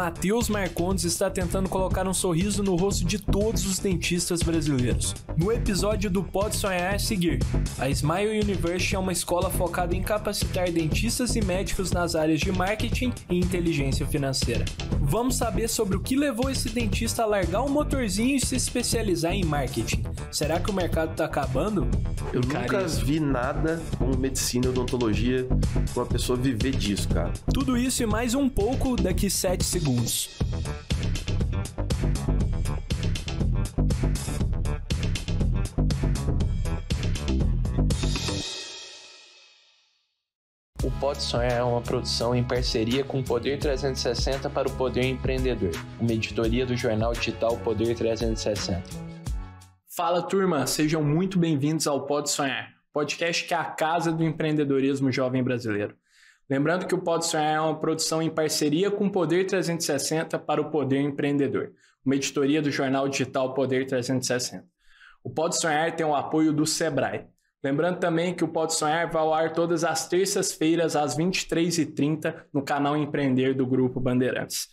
Matheus Marcondes está tentando colocar um sorriso no rosto de todos os dentistas brasileiros. No episódio do Pode Sonhar a seguir, a Smile University é uma escola focada em capacitar dentistas e médicos nas áreas de marketing e inteligência financeira. Vamos saber sobre o que levou esse dentista a largar o um motorzinho e se especializar em marketing. Será que o mercado está acabando? Eu nunca vi nada com medicina e odontologia uma pessoa viver disso, cara. Tudo isso e mais um pouco daqui 7 segundos. O Pode Sonhar é uma produção em parceria com o Poder 360 para o Poder Empreendedor, uma editoria do jornal digital Poder 360. Fala turma, sejam muito bem-vindos ao Pode Sonhar, podcast que é a casa do empreendedorismo jovem brasileiro. Lembrando que o Pode Sonhar é uma produção em parceria com o Poder 360 para o Poder Empreendedor, uma editoria do jornal digital Poder 360. O Pode Sonhar tem o apoio do Sebrae. Lembrando também que o Pode Sonhar vai ao ar todas as terças-feiras às 23h30 no canal Empreender do Grupo Bandeirantes.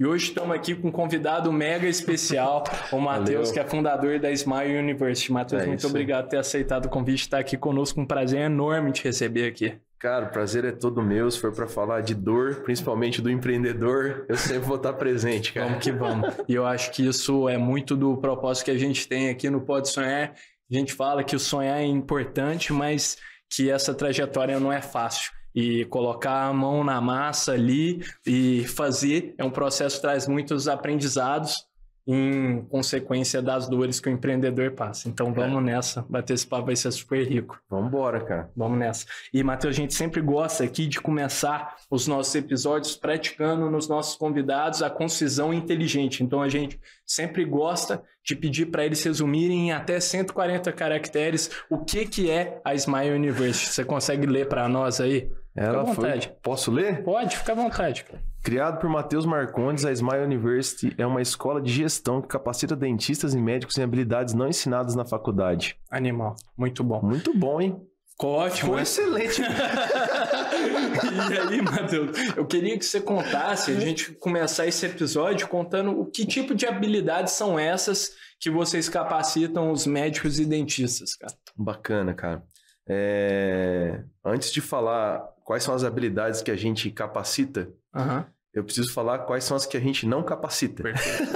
E hoje estamos aqui com um convidado mega especial, o Matheus, que é fundador da Smile University. Matheus, é muito isso. obrigado por ter aceitado o convite, estar aqui conosco. Um prazer enorme te receber aqui. Cara, o prazer é todo meu. Se for para falar de dor, principalmente do empreendedor, eu sempre vou estar presente, cara. Vamos que vamos. E eu acho que isso é muito do propósito que a gente tem aqui no Pode Sonhar. A gente fala que o sonhar é importante, mas que essa trajetória não é fácil e colocar a mão na massa ali e fazer é um processo que traz muitos aprendizados em consequência das dores que o empreendedor passa. Então é. vamos é. nessa, bater esse papo vai ser super rico. Vamos embora, cara. Vamos nessa. E Matheus, a gente sempre gosta aqui de começar os nossos episódios praticando nos nossos convidados a concisão inteligente. Então a gente sempre gosta de pedir para eles resumirem em até 140 caracteres o que que é a Smile University. Você consegue ler para nós aí? Ela fica à vontade. Foi... Posso ler? Pode, fica à vontade. Criado por Matheus Marcondes, a Smile University é uma escola de gestão que capacita dentistas e médicos em habilidades não ensinadas na faculdade. Animal, muito bom. Muito bom, hein? Ficou ótimo. Foi né? excelente. e aí, Matheus, eu queria que você contasse, a gente começar esse episódio contando o que tipo de habilidades são essas que vocês capacitam os médicos e dentistas, cara. Bacana, cara. É... Antes de falar quais são as habilidades que a gente capacita, uhum. eu preciso falar quais são as que a gente não capacita.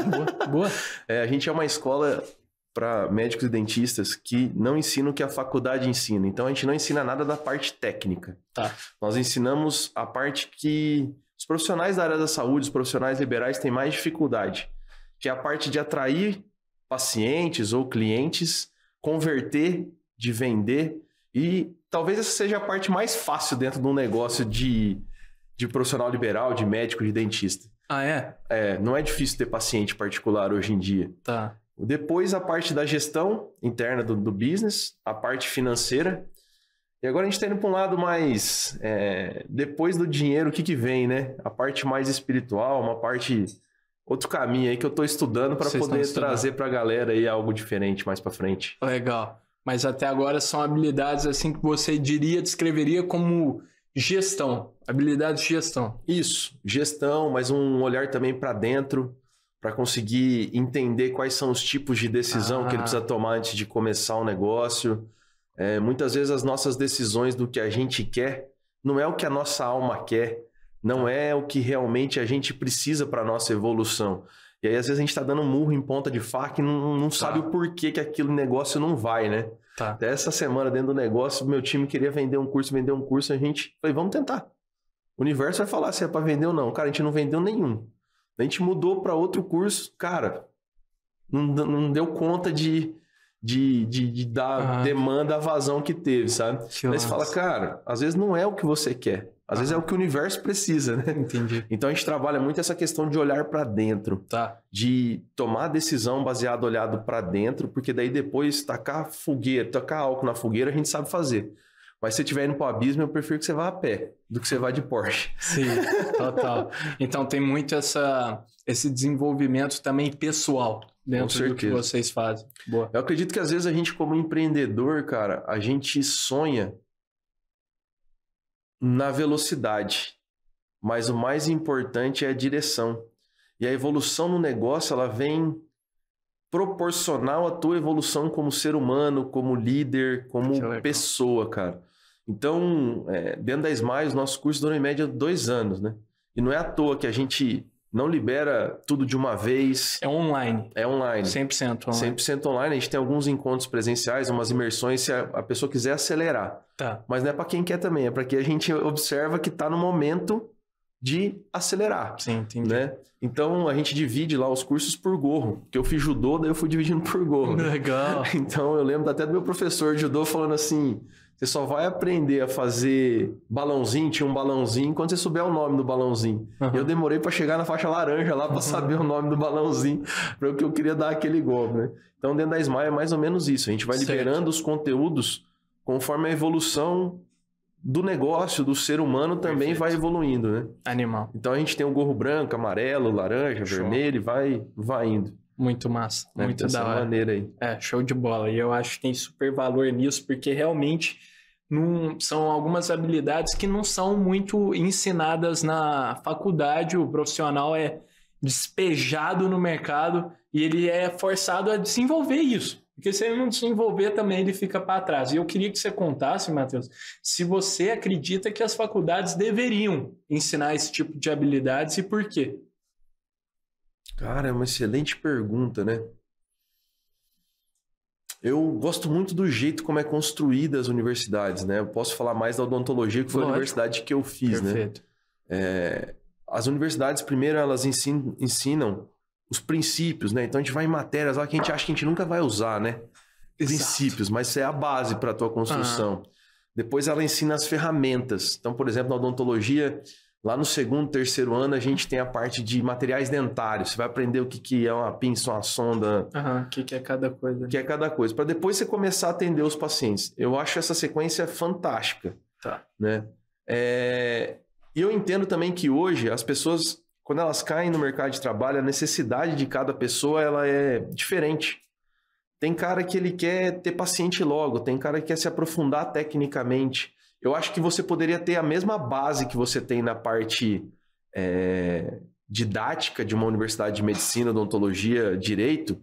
Boa. Boa. É, a gente é uma escola para médicos e dentistas que não ensinam o que a faculdade ensina. Então a gente não ensina nada da parte técnica. Tá. Nós ensinamos a parte que os profissionais da área da saúde, os profissionais liberais têm mais dificuldade, que é a parte de atrair pacientes ou clientes, converter, de vender e talvez essa seja a parte mais fácil dentro de um negócio de, de profissional liberal, de médico, de dentista. Ah, é? É, não é difícil ter paciente particular hoje em dia. Tá. Depois a parte da gestão interna do, do business, a parte financeira. E agora a gente tá indo para um lado mais. É, depois do dinheiro, o que, que vem, né? A parte mais espiritual, uma parte. Outro caminho aí que eu estou estudando para poder trazer para a galera aí algo diferente mais para frente. Legal mas até agora são habilidades assim que você diria, descreveria como gestão, habilidades de gestão. Isso, gestão, mas um olhar também para dentro, para conseguir entender quais são os tipos de decisão ah. que ele ah. precisa tomar antes de começar um negócio. É, muitas vezes as nossas decisões do que a gente quer não é o que a nossa alma quer, não tá. é o que realmente a gente precisa para a nossa evolução. E aí, às vezes, a gente tá dando murro em ponta de faca e não, não tá. sabe o porquê que aquele negócio não vai, né? Tá. Até essa semana, dentro do negócio, meu time queria vender um curso, vender um curso, a gente falei, vamos tentar. O universo vai falar se é para vender ou não. Cara, a gente não vendeu nenhum. A gente mudou para outro curso, cara, não, não deu conta de, de, de, de dar ah. demanda à vazão que teve, sabe? Que Aí você fala, cara, às vezes não é o que você quer. Às ah. vezes é o que o universo precisa, né? Entendi. Então a gente trabalha muito essa questão de olhar para dentro, tá. de tomar decisão baseada olhado para dentro, porque daí depois tacar fogueira, tacar álcool na fogueira a gente sabe fazer. Mas se você estiver indo para o abismo, eu prefiro que você vá a pé do que você vá de Porsche. Sim, total. então tem muito essa, esse desenvolvimento também pessoal dentro do que vocês fazem. Boa. Eu acredito que às vezes a gente, como empreendedor, cara, a gente sonha na velocidade, mas o mais importante é a direção. E a evolução no negócio, ela vem proporcional à tua evolução como ser humano, como líder, como pessoa, cara. Então, é, dentro da o nosso curso dura em média dois anos, né? E não é à toa que a gente não libera tudo de uma vez. É online. É online. 100% online. 100% online. A gente tem alguns encontros presenciais, umas imersões, se a, a pessoa quiser acelerar. Tá. Mas não é para quem quer também, é para quem a gente observa que está no momento de acelerar. Sim, entendi. Né? Então a gente divide lá os cursos por gorro. Que eu fiz judô, daí eu fui dividindo por gorro. Legal. Então eu lembro até do meu professor de judô falando assim: você só vai aprender a fazer balãozinho, tinha um balãozinho, quando você souber o nome do balãozinho. Uhum. Eu demorei para chegar na faixa laranja lá para uhum. saber o nome do balãozinho, para que eu queria dar aquele golpe, né? Então, dentro da Smile é mais ou menos isso. A gente vai certo. liberando os conteúdos conforme a evolução do negócio, do ser humano também Perfeito. vai evoluindo, né? Animal. Então a gente tem o gorro branco, amarelo, laranja, show. vermelho, e vai, vai indo. Muito massa, né? muito Dessa da hora. maneira aí. É, show de bola. E eu acho que tem super valor nisso, porque realmente num, são algumas habilidades que não são muito ensinadas na faculdade. O profissional é despejado no mercado e ele é forçado a desenvolver isso. Porque se ele não desenvolver, também ele fica para trás. E eu queria que você contasse, Matheus, se você acredita que as faculdades deveriam ensinar esse tipo de habilidades e por quê? Cara, é uma excelente pergunta, né? Eu gosto muito do jeito como é construída as universidades, né? Eu posso falar mais da odontologia, que foi Lógico. a universidade que eu fiz, né? Perfeito. né? É, as universidades, primeiro, elas ensinam, os princípios, né? Então a gente vai em matérias lá que a gente acha que a gente nunca vai usar, né? Exato. Princípios, mas isso é a base para a tua construção. Ah. Depois ela ensina as ferramentas. Então, por exemplo, na odontologia, Lá no segundo, terceiro ano, a gente tem a parte de materiais dentários. Você vai aprender o que, que é uma pinça, uma sonda. o que, que é cada coisa. O que é cada coisa. Para depois você começar a atender os pacientes. Eu acho essa sequência fantástica. Tá. Né? É... E eu entendo também que hoje as pessoas, quando elas caem no mercado de trabalho, a necessidade de cada pessoa ela é diferente. Tem cara que ele quer ter paciente logo, tem cara que quer se aprofundar tecnicamente eu acho que você poderia ter a mesma base que você tem na parte é, didática de uma universidade de medicina, odontologia, direito,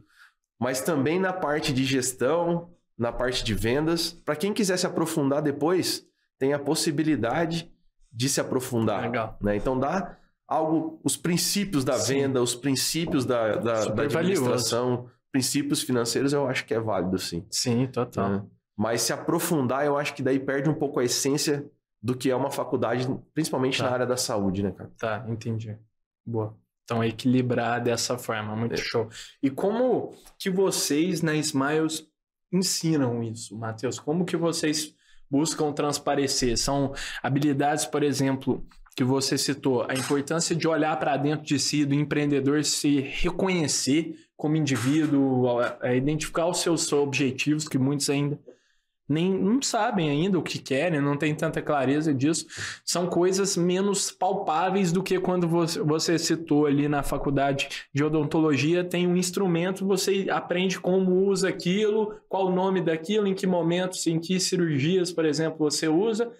mas também na parte de gestão, na parte de vendas. Para quem quiser se aprofundar depois, tem a possibilidade de se aprofundar. Legal. Né? Então dá algo, os princípios da sim. venda, os princípios da, da, da administração, valioso. princípios financeiros, eu acho que é válido, sim. Sim, total. É. Mas se aprofundar, eu acho que daí perde um pouco a essência do que é uma faculdade, principalmente tá. na área da saúde, né, cara? Tá, entendi. Boa. Então, equilibrar dessa forma, muito é. show. E como que vocês na né, Smiles ensinam isso, Matheus? Como que vocês buscam transparecer? São habilidades, por exemplo, que você citou, a importância de olhar para dentro de si, do empreendedor se reconhecer como indivíduo, identificar os seus objetivos, que muitos ainda nem não sabem ainda o que querem, não tem tanta clareza disso. São coisas menos palpáveis do que quando você, você citou ali na faculdade de odontologia, tem um instrumento, você aprende como usa aquilo, qual o nome daquilo, em que momentos, em que cirurgias, por exemplo, você usa.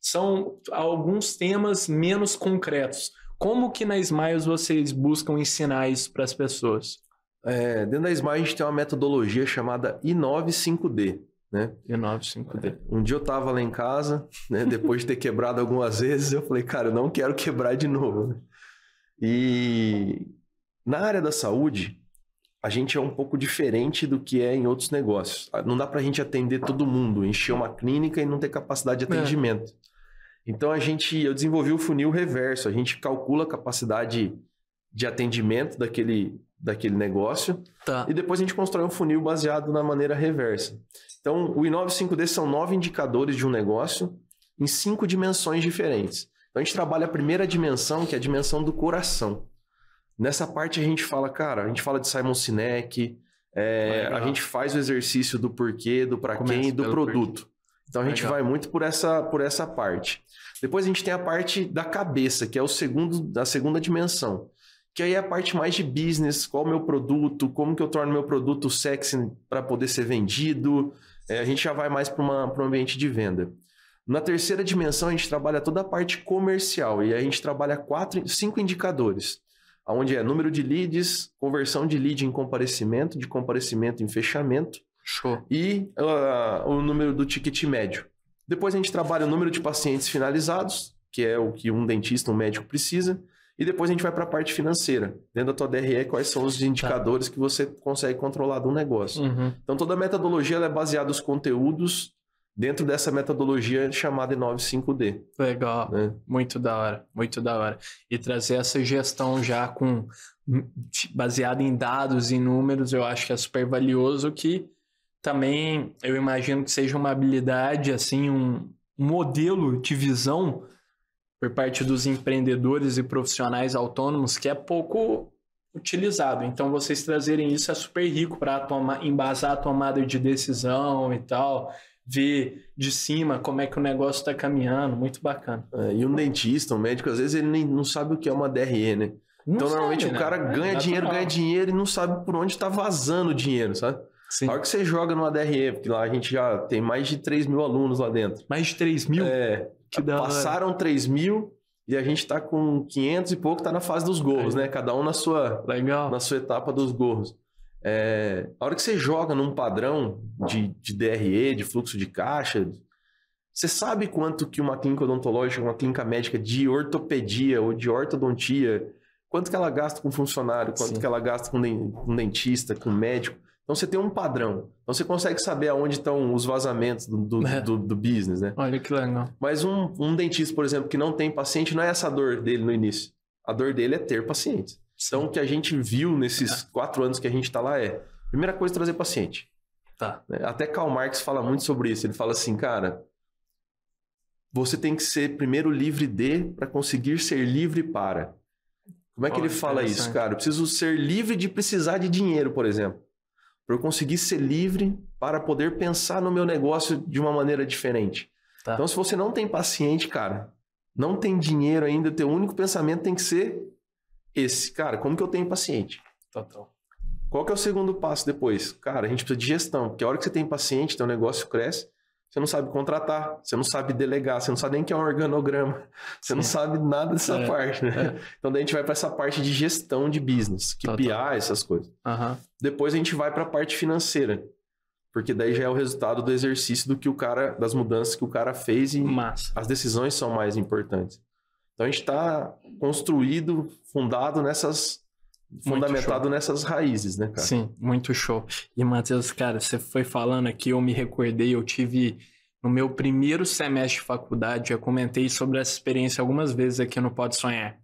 São alguns temas menos concretos. Como que na Smiles vocês buscam ensinar isso para as pessoas? É, dentro da Smiles a gente tem uma metodologia chamada i 95 d né? E9-5D. Um dia eu tava lá em casa, né? Depois de ter quebrado algumas vezes, eu falei, cara, eu não quero quebrar de novo. E na área da saúde, a gente é um pouco diferente do que é em outros negócios. Ah, não dá para a gente atender todo mundo, encher uma clínica e não ter capacidade de é. atendimento. É. Então a gente, eu desenvolvi o funil reverso. A gente calcula a capacidade de atendimento daquele daquele negócio. Tá. E depois a gente constrói um funil baseado na maneira reversa. Então, o i 95 d são nove indicadores de um negócio em cinco dimensões diferentes. Então, a gente trabalha a primeira dimensão, que é a dimensão do coração. Nessa parte a gente fala, cara, a gente fala de Simon Sinek, é, a gente faz o exercício do porquê, do para quem e do produto. Porquê. Então a gente Legal. vai muito por essa, por essa parte. Depois a gente tem a parte da cabeça, que é o segundo, a segunda dimensão, que aí é a parte mais de business, qual o meu produto, como que eu torno meu produto sexy para poder ser vendido. É, a gente já vai mais para um ambiente de venda. Na terceira dimensão, a gente trabalha toda a parte comercial e a gente trabalha quatro, cinco indicadores, onde é número de leads, conversão de lead em comparecimento, de comparecimento em fechamento Show. e uh, o número do ticket médio. Depois a gente trabalha o número de pacientes finalizados, que é o que um dentista, um médico precisa e depois a gente vai para a parte financeira. Dentro da tua DRE, quais são os tá. indicadores tá. que você consegue controlar do negócio. Uhum. Então, toda a metodologia é baseada nos conteúdos dentro dessa metodologia chamada 95D. Legal. Né? Muito da hora, muito da hora. E trazer essa gestão já com hum, baseada em dados e números, eu acho que é super valioso que também eu imagino que seja uma habilidade assim, um modelo de visão por parte dos empreendedores e profissionais autônomos que é pouco utilizado. Então, vocês trazerem isso é super rico para embasar a tomada de decisão e tal, ver de cima como é que o negócio está caminhando, muito bacana. É, e um dentista, um médico, às vezes ele nem, não sabe o que é uma DRE, né? Não então, normalmente o né? cara é ganha é dinheiro, ganha dinheiro e não sabe por onde está vazando o dinheiro, sabe? Sim. A hora que você joga no ADRE, porque lá a gente já tem mais de 3 mil alunos lá dentro. Mais de 3 mil? É. Que da passaram hora. 3 mil e a gente está com 500 e pouco, está na fase dos gorros, né? Cada um na sua, Legal. Na sua etapa dos gorros. É, a hora que você joga num padrão de, de DRE, de fluxo de caixa, você sabe quanto que uma clínica odontológica, uma clínica médica de ortopedia ou de ortodontia, quanto que ela gasta com funcionário, quanto Sim. que ela gasta com, com dentista, com médico. Então você tem um padrão. Então você consegue saber aonde estão os vazamentos do, do, é. do, do business, né? Olha que legal. Mas um, um, dentista, por exemplo, que não tem paciente, não é essa a dor dele no início. A dor dele é ter pacientes. Então o que a gente viu nesses é. quatro anos que a gente está lá é: primeira coisa, é trazer paciente. Tá. Né? Até Karl Marx fala muito sobre isso. Ele fala assim, cara, você tem que ser primeiro livre de para conseguir ser livre para. Como é que ele fala isso, cara? Eu preciso ser livre de precisar de dinheiro, por exemplo para eu conseguir ser livre para poder pensar no meu negócio de uma maneira diferente. Tá. Então, se você não tem paciente, cara, não tem dinheiro ainda, teu único pensamento tem que ser esse. Cara, como que eu tenho paciente? Total. Qual que é o segundo passo depois? Cara, a gente precisa de gestão, porque a hora que você tem paciente, teu negócio cresce, você não sabe contratar, você não sabe delegar, você não sabe nem que é um organograma, você Sim. não sabe nada dessa é. parte, né? É. Então daí a gente vai para essa parte de gestão de business, que tá, tá. essas coisas. Uhum. Depois a gente vai para a parte financeira, porque daí já é o resultado do exercício do que o cara, das mudanças que o cara fez e Massa. as decisões são mais importantes. Então a gente está construído, fundado nessas fundamentado nessas raízes, né, cara? Sim, muito show. E, Matheus, cara, você foi falando aqui, eu me recordei, eu tive. No meu primeiro semestre de faculdade, eu comentei sobre essa experiência algumas vezes aqui no Pode Sonhar.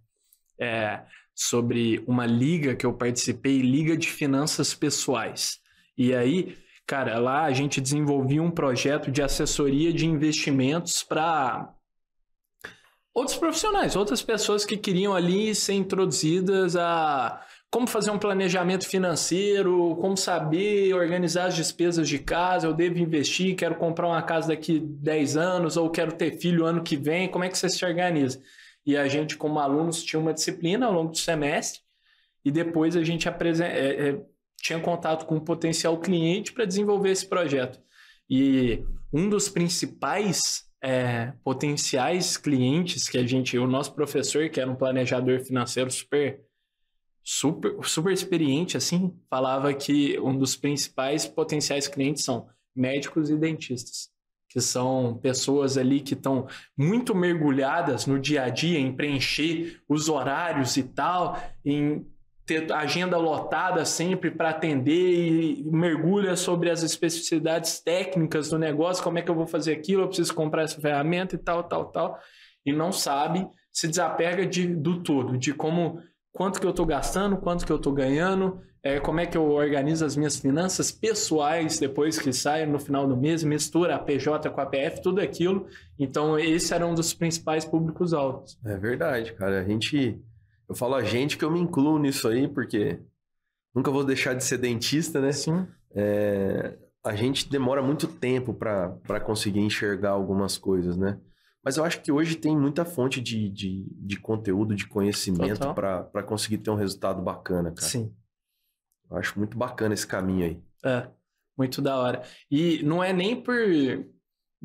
É, sobre uma liga que eu participei, Liga de Finanças Pessoais. E aí, cara, lá a gente desenvolvia um projeto de assessoria de investimentos para outros profissionais, outras pessoas que queriam ali ser introduzidas a como fazer um planejamento financeiro, como saber organizar as despesas de casa, eu devo investir, quero comprar uma casa daqui 10 anos ou quero ter filho ano que vem, como é que você se organiza? E a gente, como alunos, tinha uma disciplina ao longo do semestre e depois a gente é, é, tinha contato com um potencial cliente para desenvolver esse projeto. E um dos principais é, potenciais clientes que a gente, o nosso professor, que era um planejador financeiro super super, super experiente, assim, falava que um dos principais potenciais clientes são médicos e dentistas, que são pessoas ali que estão muito mergulhadas no dia a dia, em preencher os horários e tal, em ter agenda lotada sempre para atender e mergulha sobre as especificidades técnicas do negócio, como é que eu vou fazer aquilo, eu preciso comprar essa ferramenta e tal, tal, tal, e não sabe, se desapega de, do todo, de como quanto que eu estou gastando, quanto que eu estou ganhando, é, como é que eu organizo as minhas finanças pessoais depois que saio no final do mês, mistura a PJ com a PF, tudo aquilo. Então, esse era um dos principais públicos altos. É verdade, cara. A gente. Eu falo a gente que eu me incluo nisso aí, porque nunca vou deixar de ser dentista, né? Sim. É, a gente demora muito tempo para conseguir enxergar algumas coisas, né? Mas eu acho que hoje tem muita fonte de, de, de conteúdo, de conhecimento para conseguir ter um resultado bacana, cara. Sim. Eu acho muito bacana esse caminho aí. É, muito da hora. E não é nem por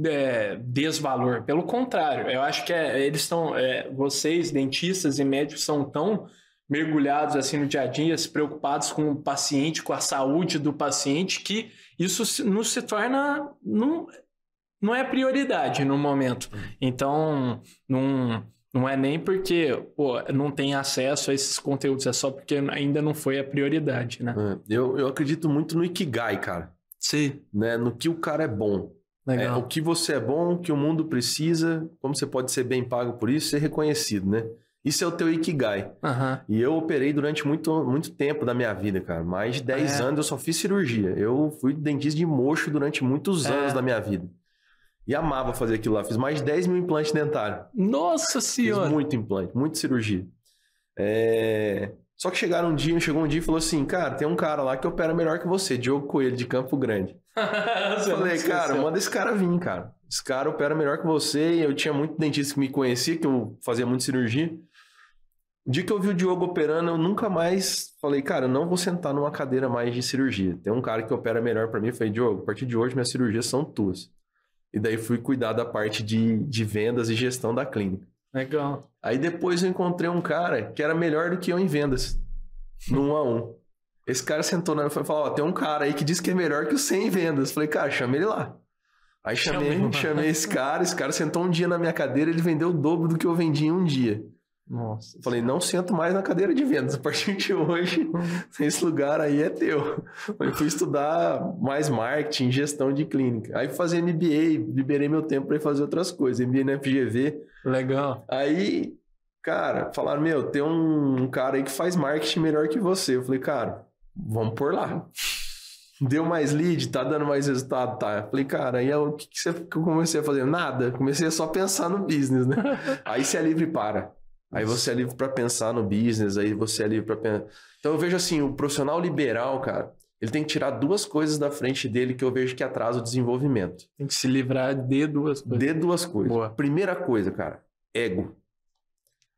é, desvalor, pelo contrário. Eu acho que é, eles estão, é, vocês, dentistas e médicos, são tão mergulhados assim no dia a dia, se preocupados com o paciente, com a saúde do paciente, que isso nos se torna. Num, não é prioridade no momento. Então, não, não é nem porque pô, não tem acesso a esses conteúdos, é só porque ainda não foi a prioridade, né? É, eu, eu acredito muito no Ikigai, cara. Sim. Né? No que o cara é bom. É, o que você é bom, o que o mundo precisa, como você pode ser bem pago por isso, ser reconhecido, né? Isso é o teu Ikigai. Uhum. E eu operei durante muito, muito tempo da minha vida, cara. Mais de 10 ah, é. anos eu só fiz cirurgia. Eu fui dentista de mocho durante muitos é. anos da minha vida. E amava fazer aquilo lá. Fiz mais de 10 mil implantes dentários. Nossa Senhora! Fiz muito implante, muita cirurgia. É... Só que chegaram um dia, chegou um dia e falou assim: Cara, tem um cara lá que opera melhor que você, Diogo Coelho, de Campo Grande. eu falei, cara, manda esse cara vir, cara. Esse cara opera melhor que você. E eu tinha muito dentista que me conhecia, que eu fazia muita cirurgia. O dia que eu vi o Diogo operando, eu nunca mais falei, cara, eu não vou sentar numa cadeira mais de cirurgia. Tem um cara que opera melhor para mim. Eu falei, Diogo, a partir de hoje minhas cirurgias são tuas. E daí fui cuidar da parte de, de vendas e gestão da clínica. Legal. Aí depois eu encontrei um cara que era melhor do que eu em vendas, no 1 a 1 Esse cara sentou na minha e falou: Ó, tem um cara aí que diz que é melhor que o 100 em vendas. Falei, cara, chama ele lá. Aí chamei, chamei, chamei esse cara, esse cara sentou um dia na minha cadeira, ele vendeu o dobro do que eu vendi em um dia. Nossa. Falei, não sento mais na cadeira de vendas. A partir de hoje, esse lugar aí é teu. Eu fui estudar mais marketing, gestão de clínica. Aí fazer MBA, liberei meu tempo para fazer outras coisas. MBA na FGV. Legal. Aí, cara, falaram, meu, tem um cara aí que faz marketing melhor que você. Eu falei, cara, vamos por lá. Deu mais lead, tá dando mais resultado, tá. Falei, cara, aí o que, que, você, que eu comecei a fazer? Nada. Comecei a só pensar no business, né? aí você é livre para. Aí você é livre para pensar no business, aí você é livre para pensar. Então eu vejo assim, o profissional liberal, cara, ele tem que tirar duas coisas da frente dele que eu vejo que atrasa o desenvolvimento. Tem que se livrar de duas coisas. De duas coisas. Boa. Primeira coisa, cara, ego.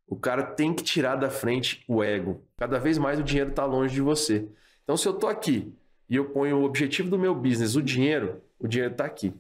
O cara tem que tirar da frente o ego. Cada vez mais o dinheiro está longe de você. Então se eu tô aqui e eu ponho o objetivo do meu business, o dinheiro, o dinheiro está aqui.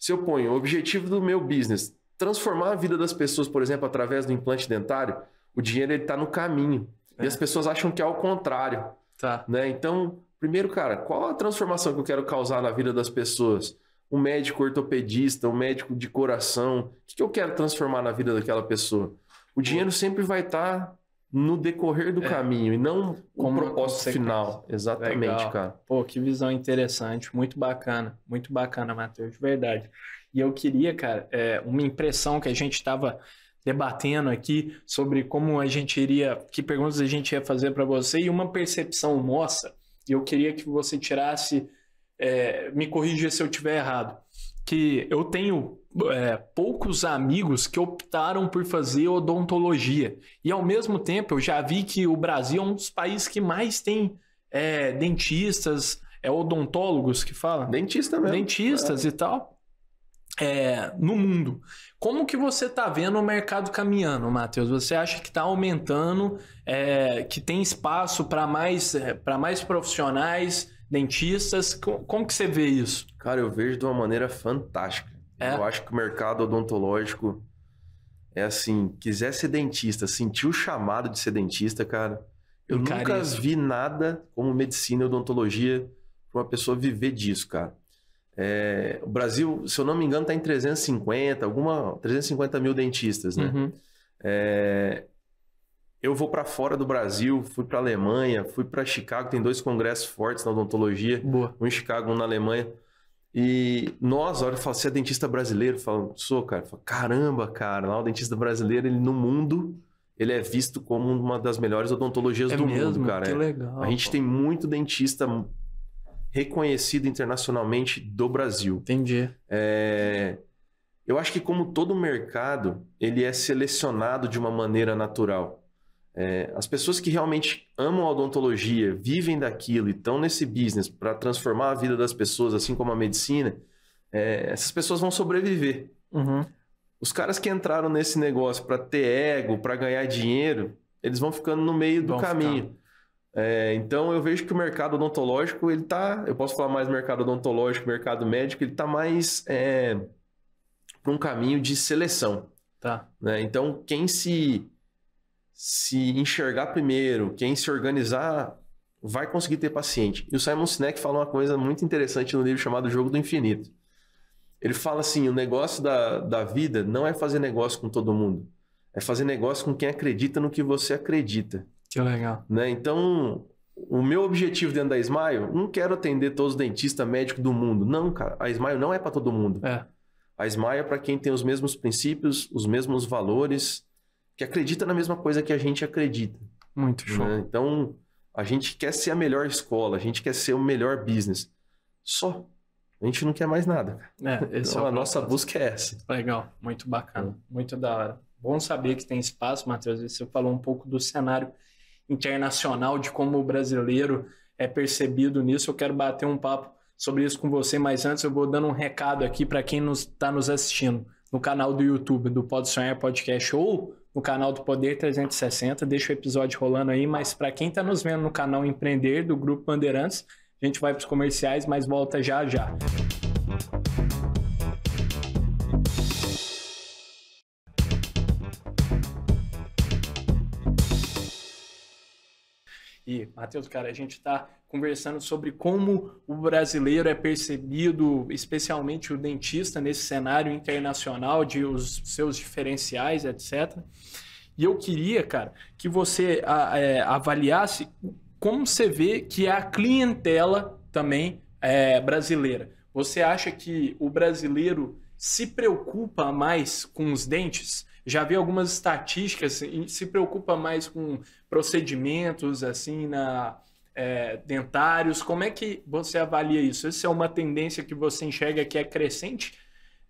Se eu ponho o objetivo do meu business, transformar a vida das pessoas, por exemplo, através do implante dentário, o dinheiro ele tá no caminho. É. E as pessoas acham que é ao contrário. Tá. Né? Então, primeiro, cara, qual a transformação que eu quero causar na vida das pessoas? Um médico ortopedista, um médico de coração, o que, eu quero transformar na vida daquela pessoa? O dinheiro sempre vai estar tá no decorrer do é. caminho e não com o propósito final. Exatamente, Legal. cara. Pô, que visão interessante, muito bacana, muito bacana, Matheus, de verdade. E eu queria, cara, é, uma impressão que a gente estava debatendo aqui sobre como a gente iria, que perguntas a gente ia fazer para você e uma percepção nossa. E eu queria que você tirasse, é, me corrija se eu tiver errado, que eu tenho é, poucos amigos que optaram por fazer odontologia. E ao mesmo tempo, eu já vi que o Brasil é um dos países que mais tem é, dentistas, é odontólogos que fala? Dentista mesmo. Dentistas é. e tal é, no mundo. Como que você está vendo o mercado caminhando, Matheus? Você acha que está aumentando, é, que tem espaço para mais, é, para mais profissionais, dentistas? Como, como, que você vê isso? Cara, eu vejo de uma maneira fantástica. É? Eu acho que o mercado odontológico é assim, quiser ser dentista, sentir o chamado de ser dentista, cara. Eu nunca vi nada como medicina e odontologia para uma pessoa viver disso, cara. É, o Brasil, se eu não me engano, está em 350, alguma 350 mil dentistas, né? Uhum. É, eu vou para fora do Brasil, fui para Alemanha, fui para Chicago, tem dois congressos fortes na odontologia, Boa. um em Chicago, um na Alemanha. E nós, olha, hora falo, você é dentista brasileiro? Eu falo, sou, cara. Eu falo, Caramba, cara, lá o dentista brasileiro, ele no mundo, ele é visto como uma das melhores odontologias é do mesmo? mundo, cara. Que é. legal. A gente tem muito dentista Reconhecido internacionalmente do Brasil. Entendi. É, eu acho que como todo mercado, ele é selecionado de uma maneira natural. É, as pessoas que realmente amam a odontologia, vivem daquilo e estão nesse business para transformar a vida das pessoas, assim como a medicina, é, essas pessoas vão sobreviver. Uhum. Os caras que entraram nesse negócio para ter ego, para ganhar dinheiro, eles vão ficando no meio vão do caminho. Ficar. É, então eu vejo que o mercado odontológico, ele tá, eu posso falar mais mercado odontológico, mercado médico, ele tá mais é, para um caminho de seleção. Tá. Né? Então quem se se enxergar primeiro, quem se organizar, vai conseguir ter paciente. E o Simon Sinek fala uma coisa muito interessante no livro chamado Jogo do Infinito. Ele fala assim: o negócio da, da vida não é fazer negócio com todo mundo, é fazer negócio com quem acredita no que você acredita. Que legal. Né? Então, o meu objetivo dentro da Smile, não quero atender todos os dentistas médicos do mundo. Não, cara, a Smile não é para todo mundo. É. A Smile é para quem tem os mesmos princípios, os mesmos valores, que acredita na mesma coisa que a gente acredita. Muito né? show. Né? Então, a gente quer ser a melhor escola, a gente quer ser o melhor business. Só. A gente não quer mais nada. É, é, então, é a nossa busca é essa. Legal, muito bacana, é. muito da hora. Bom saber que tem espaço, Matheus. Você falou um pouco do cenário internacional de como o brasileiro é percebido nisso. Eu quero bater um papo sobre isso com você, mas antes eu vou dando um recado aqui para quem está nos, tá nos, assistindo no canal do YouTube do Pode Sonhar Podcast ou no canal do Poder 360. Deixa o episódio rolando aí, mas para quem está nos vendo no canal Empreender do Grupo Bandeirantes, a gente vai para os comerciais, mas volta já já. e Matheus, cara, a gente está conversando sobre como o brasileiro é percebido, especialmente o dentista, nesse cenário internacional de os seus diferenciais, etc. E eu queria, cara, que você é, avaliasse como você vê que é a clientela também é, brasileira. Você acha que o brasileiro se preocupa mais com os dentes? já vi algumas estatísticas, assim, se preocupa mais com procedimentos assim na é, dentários. Como é que você avalia isso? Essa é uma tendência que você enxerga que é crescente?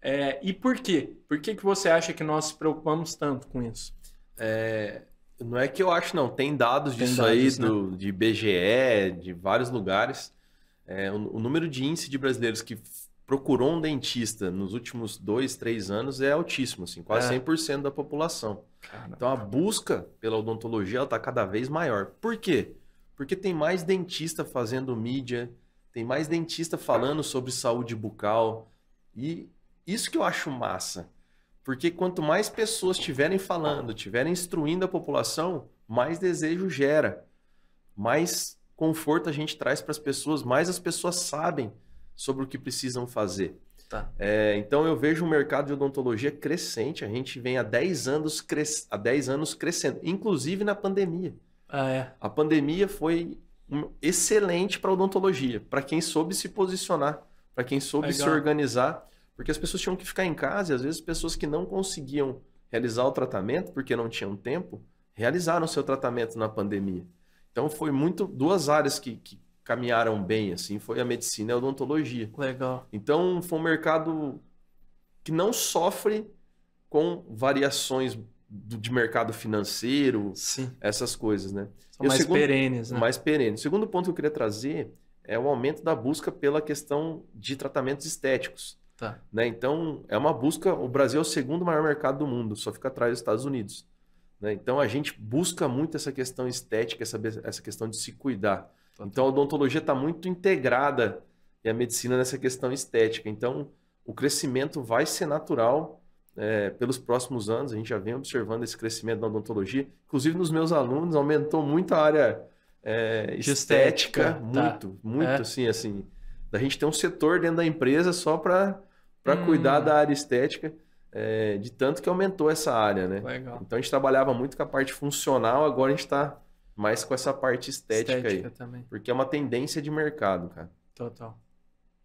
É, e por quê? Por que, que você acha que nós nos preocupamos tanto com isso? É, não é que eu acho, não. Tem dados Tem disso dados, aí, né? do, de BGE, de vários lugares. É, o, o número de índice de brasileiros que procurou um dentista nos últimos dois, três anos é altíssimo, assim, quase é. 100% da população. Caramba. Então a busca pela odontologia está cada vez maior. Por quê? Porque tem mais dentista fazendo mídia, tem mais dentista falando sobre saúde bucal. E isso que eu acho massa. Porque quanto mais pessoas estiverem falando, estiverem instruindo a população, mais desejo gera. Mais conforto a gente traz para as pessoas, mais as pessoas sabem sobre o que precisam fazer. Tá. É, então eu vejo o mercado de odontologia crescente, a gente vem há 10 anos, cres... há 10 anos crescendo, inclusive na pandemia. Ah, é. A pandemia foi excelente para odontologia, para quem soube se posicionar, para quem soube Legal. se organizar, porque as pessoas tinham que ficar em casa e às vezes pessoas que não conseguiam realizar o tratamento porque não tinham tempo, realizaram seu tratamento na pandemia. Então foi muito duas áreas que, que caminharam bem, assim, foi a medicina e a odontologia. Legal. Então, foi um mercado que não sofre com variações do, de mercado financeiro, Sim. essas coisas, né? São mais segundo, perenes, né? Mais perenes. O segundo ponto que eu queria trazer é o aumento da busca pela questão de tratamentos estéticos. Tá. Né? Então, é uma busca. O Brasil é o segundo maior mercado do mundo, só fica atrás dos Estados Unidos. Né? Então, a gente busca muito essa questão estética, essa, essa questão de se cuidar. Então a odontologia está muito integrada e a medicina nessa questão estética. Então o crescimento vai ser natural é, pelos próximos anos. A gente já vem observando esse crescimento da odontologia. Inclusive nos meus alunos aumentou muito a área é, estética, estética, tá. muito, tá. muito é. assim, assim. Da gente ter um setor dentro da empresa só para hum. cuidar da área estética. É, de tanto que aumentou essa área, né? Legal. Então a gente trabalhava muito com a parte funcional, agora a gente está mas com essa parte estética, estética aí. Também. Porque é uma tendência de mercado, cara. Total.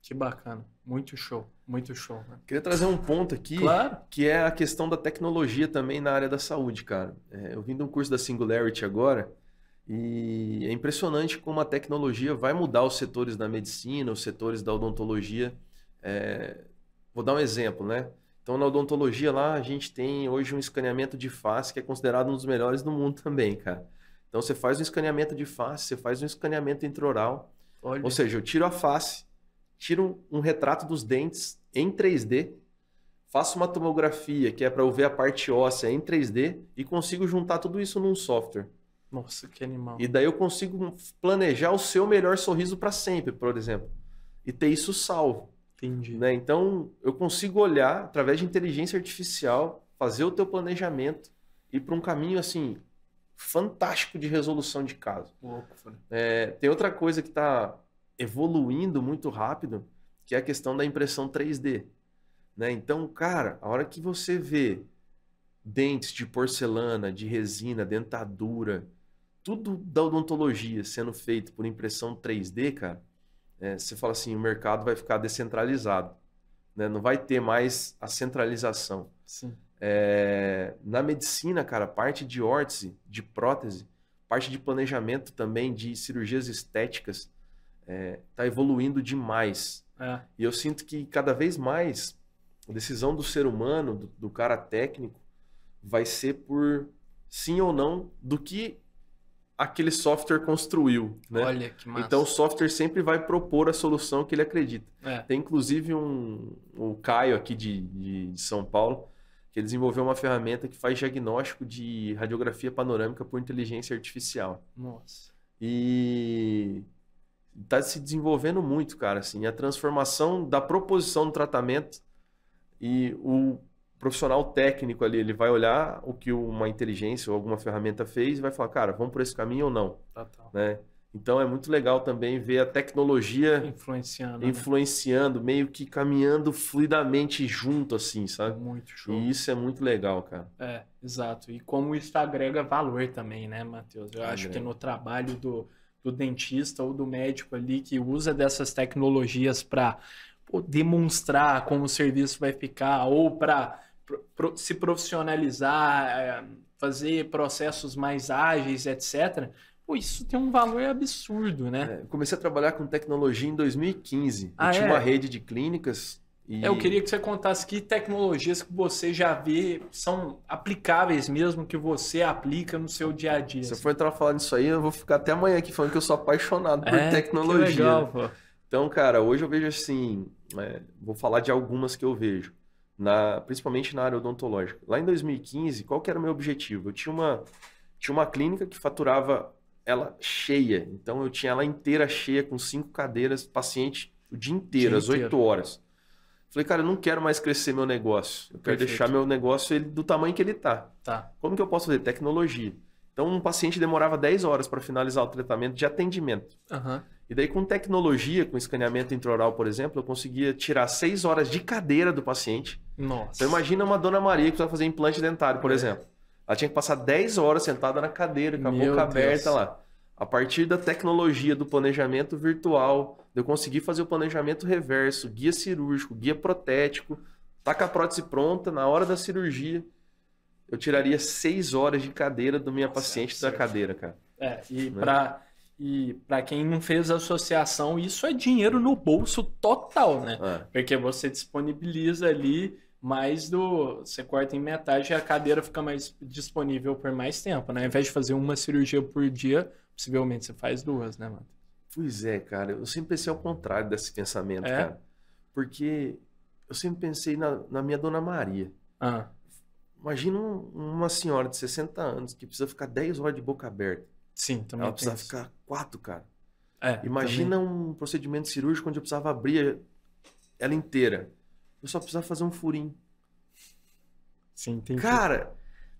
Que bacana. Muito show, muito show. Né? Queria trazer um ponto aqui, claro. que é a questão da tecnologia também na área da saúde, cara. É, eu vim de um curso da Singularity agora e é impressionante como a tecnologia vai mudar os setores da medicina, os setores da odontologia. É, vou dar um exemplo, né? Então, na odontologia lá, a gente tem hoje um escaneamento de face que é considerado um dos melhores do mundo também, cara. Então você faz um escaneamento de face, você faz um escaneamento intraoral. Olha. Ou seja, eu tiro a face, tiro um retrato dos dentes em 3D, faço uma tomografia que é para eu ver a parte óssea em 3D e consigo juntar tudo isso num software. Nossa, que animal. E daí eu consigo planejar o seu melhor sorriso para sempre, por exemplo. E ter isso salvo. Entendi. Né? Então, eu consigo olhar através de inteligência artificial, fazer o teu planejamento e para um caminho assim fantástico de resolução de caso. Louco, é, tem outra coisa que está evoluindo muito rápido, que é a questão da impressão 3D. Né? Então, cara, a hora que você vê dentes de porcelana, de resina, dentadura, tudo da odontologia sendo feito por impressão 3D, cara, é, você fala assim, o mercado vai ficar descentralizado. Né? Não vai ter mais a centralização. Sim. É, na medicina, cara, parte de órtese, de prótese, parte de planejamento também, de cirurgias estéticas, está é, evoluindo demais. É. E eu sinto que cada vez mais a decisão do ser humano, do, do, cara técnico, vai ser por sim ou não do que aquele software construiu. Né? Olha que massa. Então o software sempre vai propor a solução que ele acredita. É. Tem inclusive um, o Caio aqui de, de, de São Paulo, que ele é desenvolveu uma ferramenta que faz diagnóstico de radiografia panorâmica por inteligência artificial. Nossa. E está se desenvolvendo muito, cara, assim, a transformação da proposição do tratamento e o profissional técnico ali, ele vai olhar o que uma inteligência ou alguma ferramenta fez e vai falar, cara, vamos por esse caminho ou não, tá. né? Então é muito legal também ver a tecnologia influenciando, né? influenciando né? meio que caminhando fluidamente junto, assim, sabe? Muito show. E isso é muito legal, cara. É, exato. E como isso agrega valor também, né, Matheus? Eu é, acho que no trabalho do, do dentista ou do médico ali que usa dessas tecnologias para demonstrar como o serviço vai ficar ou para pro, se profissionalizar, é, fazer processos mais ágeis, etc Pô, isso tem um valor absurdo, né? É, comecei a trabalhar com tecnologia em 2015. Ah, eu tinha uma é? rede de clínicas. E... É, eu queria que você contasse que tecnologias que você já vê são aplicáveis mesmo, que você aplica no seu dia a dia. Se assim. eu for entrar falando isso aí, eu vou ficar até amanhã aqui falando que eu sou apaixonado por é, tecnologia. Que legal, pô. Então, cara, hoje eu vejo assim, é, vou falar de algumas que eu vejo. Na, principalmente na área odontológica. Lá em 2015, qual que era o meu objetivo? Eu tinha uma, tinha uma clínica que faturava ela cheia. Então eu tinha ela inteira cheia, com cinco cadeiras, paciente o dia inteiro, as às oito horas. Falei, cara, eu não quero mais crescer meu negócio. Eu quero Perfeito. deixar meu negócio ele, do tamanho que ele tá. tá. Como que eu posso fazer? Tecnologia. Então, um paciente demorava 10 horas para finalizar o tratamento de atendimento. Uhum. E daí, com tecnologia, com escaneamento intraoral, por exemplo, eu conseguia tirar 6 horas de cadeira do paciente. Nossa. Então, imagina uma dona Maria que precisa fazer implante dentário, por é. exemplo. Ela tinha que passar 10 horas sentada na cadeira, com a Meu boca Deus. aberta lá. A partir da tecnologia do planejamento virtual, eu consegui fazer o planejamento reverso, guia cirúrgico, guia protético, tá com a prótese pronta, na hora da cirurgia, eu tiraria 6 horas de cadeira do minha paciente certo, da certo. cadeira, cara. É, e né? para e para quem não fez associação, isso é dinheiro no bolso total, né? É. Porque você disponibiliza ali mas do, você corta em metade e a cadeira fica mais disponível por mais tempo, né? Ao invés de fazer uma cirurgia por dia, possivelmente você faz duas, né, Matheus? Pois é, cara. Eu sempre pensei ao contrário desse pensamento, é? cara. Porque eu sempre pensei na, na minha Dona Maria. Ah. Imagina uma senhora de 60 anos que precisa ficar 10 horas de boca aberta. Sim, também. Ela precisa ficar 4, cara. É, Imagina também. um procedimento cirúrgico onde eu precisava abrir ela inteira. Eu só precisava fazer um furinho. Sim, entendi. Cara,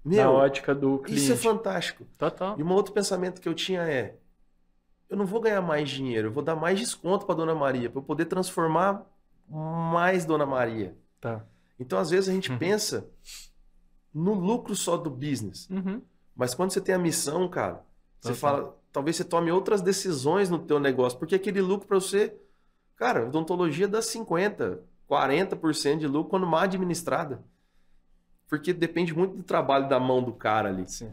meu, Na ótica do cliente. isso é fantástico. Total. E um outro pensamento que eu tinha é, eu não vou ganhar mais dinheiro, eu vou dar mais desconto para Dona Maria, para eu poder transformar mais Dona Maria. Tá. Então, às vezes, a gente uhum. pensa no lucro só do business. Uhum. Mas quando você tem a missão, cara, você fala, talvez você tome outras decisões no teu negócio, porque aquele lucro para você, cara, odontologia dá 50, 40% de lucro quando mal administrada. Porque depende muito do trabalho da mão do cara ali. Sim.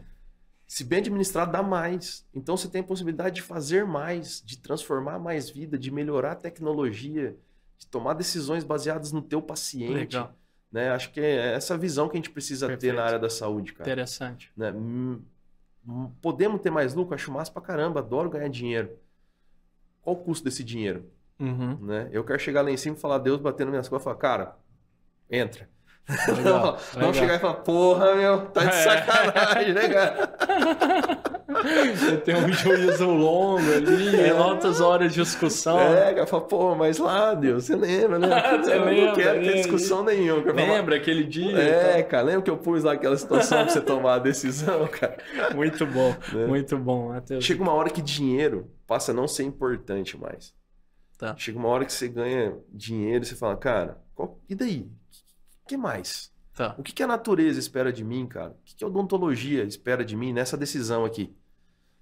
Se bem administrado, dá mais. Então você tem a possibilidade de fazer mais, de transformar mais vida, de melhorar a tecnologia, de tomar decisões baseadas no teu paciente. Legal. Né? Acho que é essa visão que a gente precisa Perfeito. ter na área da saúde, cara. Interessante. Né? Hum, podemos ter mais lucro? Acho massa pra caramba, adoro ganhar dinheiro. Qual o custo desse dinheiro? Uhum. Né? Eu quero chegar lá em cima e falar, Deus batendo minhas costas falar, cara, entra. Legal, não, não chegar e falar, porra, meu, tá de é. sacanagem, né, cara? Tem um juízo longo ali, é. altas horas de discussão. É, cara, fala, pô, mas lá, Deus, você lembra, né? você eu lembra, não quero ter discussão nenhuma. Lembra aquele dia? É, cara, lembra que eu pus lá aquela situação pra você tomar a decisão, cara? Muito bom, né? muito bom, Até. Chega uma hora que dinheiro passa a não ser importante mais. Tá. Chega uma hora que você ganha dinheiro e você fala, cara, qual... e daí? O que, mais? Tá. O que, que, a natureza espera de mim, cara? O que, que a odontologia espera de mim nessa decisão aqui?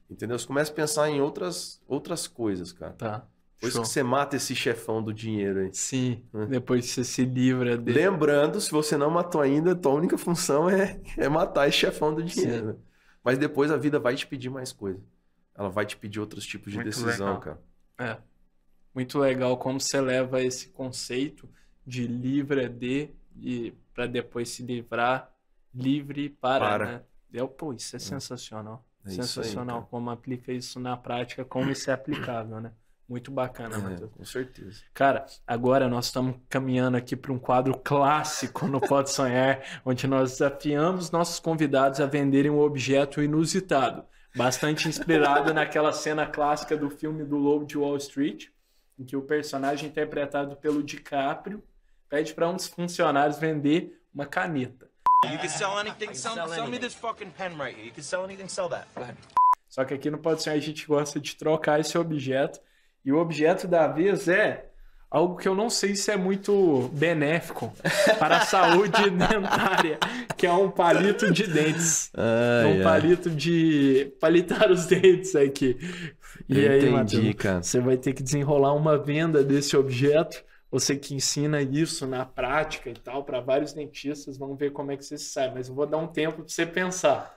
Entendeu? Você começa a pensar em outras, outras coisas, cara. Tá. Depois Show. que você mata esse chefão do dinheiro aí. Sim, é. depois você se livra dele. Lembrando, se você não matou ainda, tua única função é, é matar esse chefão do dinheiro. Né? Mas depois a vida vai te pedir mais coisa. Ela vai te pedir outros tipos de Muito decisão, legal. cara. É muito legal como você leva esse conceito de livra é de e para depois se livrar livre para, para. Né? Eu, é, pô, isso é, é. sensacional. É sensacional aí, como aplica isso na prática, como isso é aplicável, né? Muito bacana, é, Matheus. Com certeza. Cara, agora nós estamos caminhando aqui para um quadro clássico no Pode Sonhar, onde nós desafiamos nossos convidados a venderem um objeto inusitado, bastante inspirado naquela cena clássica do filme do Lobo de Wall Street em que o personagem é interpretado pelo DiCaprio pede para um dos funcionários vender uma caneta. Só que aqui no Pode Ser a gente gosta de trocar esse objeto. E o objeto da vez é algo que eu não sei se é muito benéfico para a saúde dentária, que é um palito de dentes. Ah, um palito de palitar os dentes aqui. E aí, entendi, Matheus, cara. você vai ter que desenrolar uma venda desse objeto. Você que ensina isso na prática e tal para vários dentistas, vamos ver como é que você sai, mas eu vou dar um tempo para você pensar.